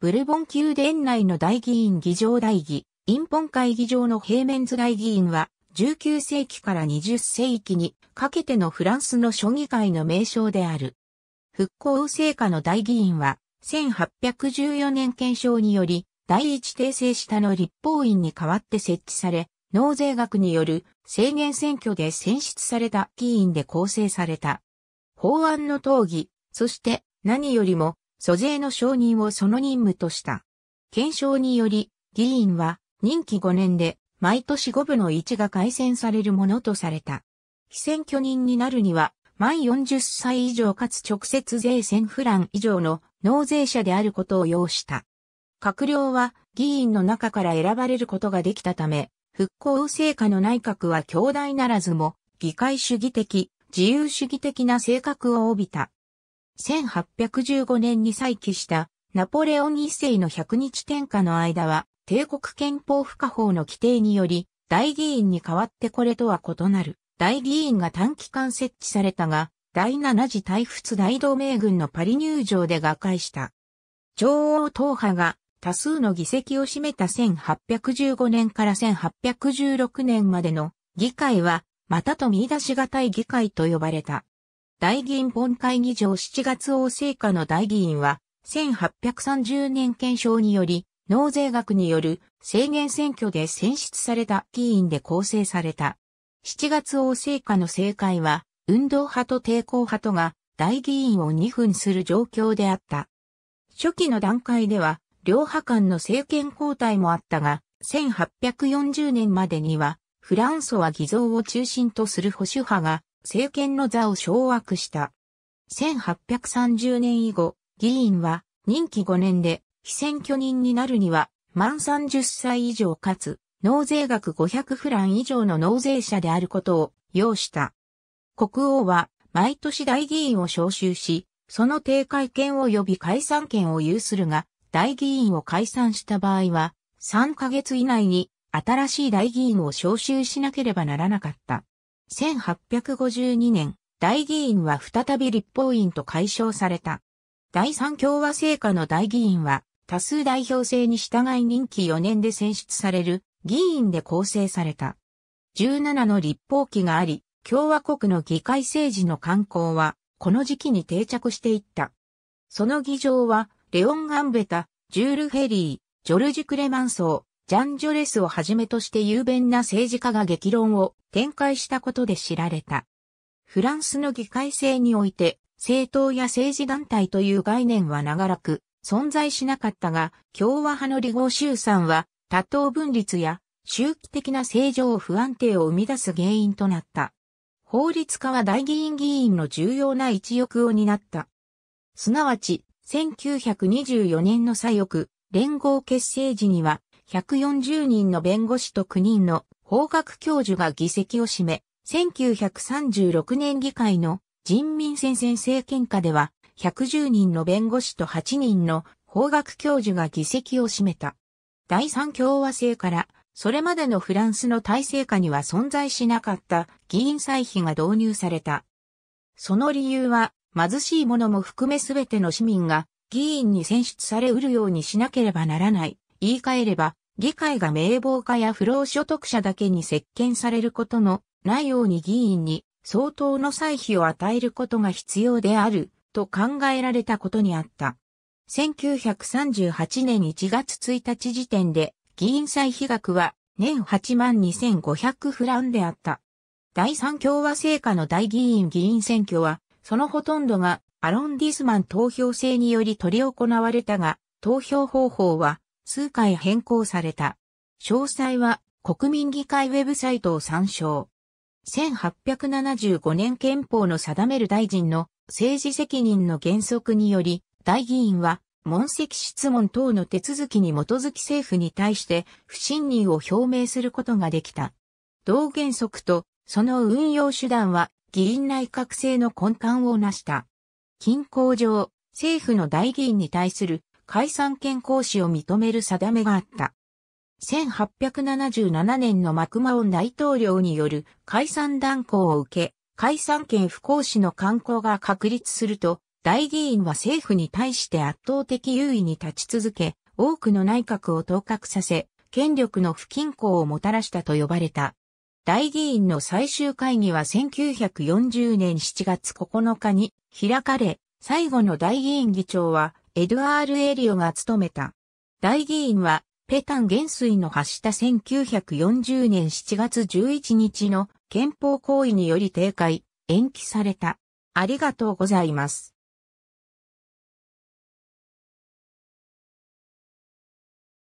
ブルボン宮殿内の大議員議場大議、インポン会議場の平面図大議員は、19世紀から20世紀にかけてのフランスの諸議会の名称である。復興成果の大議員は、1814年憲章により、第一訂正下の立法院に代わって設置され、納税額による制限選挙で選出された議員で構成された。法案の討議、そして何よりも租税の承認をその任務とした。検証により、議員は任期5年で毎年5分の1が改選されるものとされた。非選挙人になるには、満40歳以上かつ直接税1000フラン以上の納税者であることを要した。閣僚は議員の中から選ばれることができたため、復興成果の内閣は強大ならずも、議会主義的、自由主義的な性格を帯びた。1815年に再起したナポレオン一世の100日天下の間は、帝国憲法不可法の規定により、大議員に代わってこれとは異なる。大議員が短期間設置されたが、第7次大仏大同盟軍のパリ入場で瓦解した。女王党派が多数の議席を占めた1815年から1816年までの議会は、またと見出しがたい議会と呼ばれた。大議員本会議場7月王政下の大議員は、1830年憲章により、納税額による制限選挙で選出された議員で構成された。7月王政下の政界は、運動派と抵抗派とが大議員を2分する状況であった。初期の段階では、両派間の政権交代もあったが、1840年までには、フランソワ偽造を中心とする保守派が政権の座を掌握した。1830年以後、議員は任期5年で非選挙人になるには満30歳以上かつ納税額500フラン以上の納税者であることを要した。国王は毎年大議員を召集し、その定会権及び解散権を有するが、大議員を解散した場合は、3ヶ月以内に新しい大議員を召集しなければならなかった。1852年、大議員は再び立法院と解消された。第三共和制下の大議員は、多数代表制に従い任期4年で選出される議員で構成された。17の立法期があり、共和国の議会政治の慣行は、この時期に定着していった。その議場は、レオン・ガンベタ、ジュール・フェリー、ジョルジュ・クレマンソー、ジャン・ジョレスをはじめとして雄弁な政治家が激論を展開したことで知られた。フランスの議会制において、政党や政治団体という概念は長らく存在しなかったが、共和派のリゴー衆さんは、多党分立や周期的な政情不安定を生み出す原因となった。法律家は大議院議員の重要な一翼を担った。すなわち、1924年の左翼、連合結成時には、140人の弁護士と9人の法学教授が議席を占め、1936年議会の人民戦線政権下では、110人の弁護士と8人の法学教授が議席を占めた。第三共和制から、それまでのフランスの体制下には存在しなかった議員歳費が導入された。その理由は、貧しい者も含めすべての市民が議員に選出されうるようにしなければならない。言い換えれば、議会が名簿家や不労所得者だけに接見されることのないように議員に相当の歳費を与えることが必要であると考えられたことにあった。1938年1月1日時点で議員歳費額は年8万2500フランであった。第三共和制下の大議員議員選挙は、そのほとんどがアロン・ディスマン投票制により取り行われたが、投票方法は数回変更された。詳細は国民議会ウェブサイトを参照。1875年憲法の定める大臣の政治責任の原則により、大議員は、問責質問等の手続きに基づき政府に対して不信任を表明することができた。同原則とその運用手段は議員内閣制の根幹を成した。均衡上、政府の大議員に対する解散権行使を認める定めがあった。1877年のマクマオン大統領による解散断行を受け、解散権不行使の慣行が確立すると、大議員は政府に対して圧倒的優位に立ち続け、多くの内閣を当確させ、権力の不均衡をもたらしたと呼ばれた。大議員の最終会議は1940年7月9日に開かれ、最後の大議員議長はエドアール・エリオが務めた。大議員は、ペタン元帥の発した1940年7月11日の憲法行為により停会、延期された。ありがとうございます。